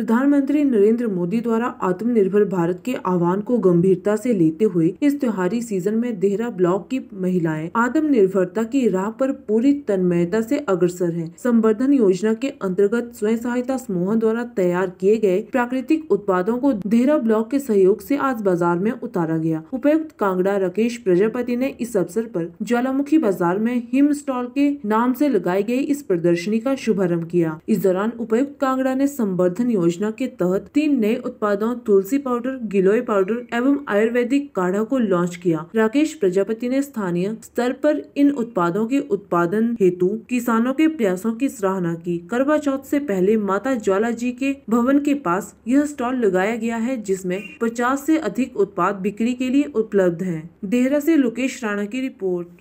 प्रधानमंत्री नरेंद्र मोदी द्वारा आत्मनिर्भर भारत के आह्वान को गंभीरता से लेते हुए इस त्योहारी सीजन में देहरा ब्लॉक की महिलाएं आत्मनिर्भरता की राह पर पूरी तन्मयता से अग्रसर हैं। संवर्धन योजना के अंतर्गत स्वयं सहायता समूह द्वारा तैयार किए गए प्राकृतिक उत्पादों को देहरा ब्लॉक के सहयोग से आज बाजार में उतारा गया उपायुक्त कांगड़ा राकेश प्रजापति ने इस अवसर पर ज्वालामुखी बाजार में हिम स्टॉल के नाम से लगाई गई इस प्रदर्शनी का शुभारंभ किया इस दौरान उपायुक्त कांगड़ा ने संवर्धन योजना योजना के तहत तीन नए उत्पादों तुलसी पाउडर गिलोय पाउडर एवं आयुर्वेदिक काढ़ा को लॉन्च किया राकेश प्रजापति ने स्थानीय स्तर पर इन उत्पादों के उत्पादन हेतु किसानों के प्रयासों की सराहना की करवा चौथ से पहले माता ज्वाला जी के भवन के पास यह स्टॉल लगाया गया है जिसमें 50 से अधिक उत्पाद बिक्री के लिए उपलब्ध हैं। देहरा से लोकेश राणा की रिपोर्ट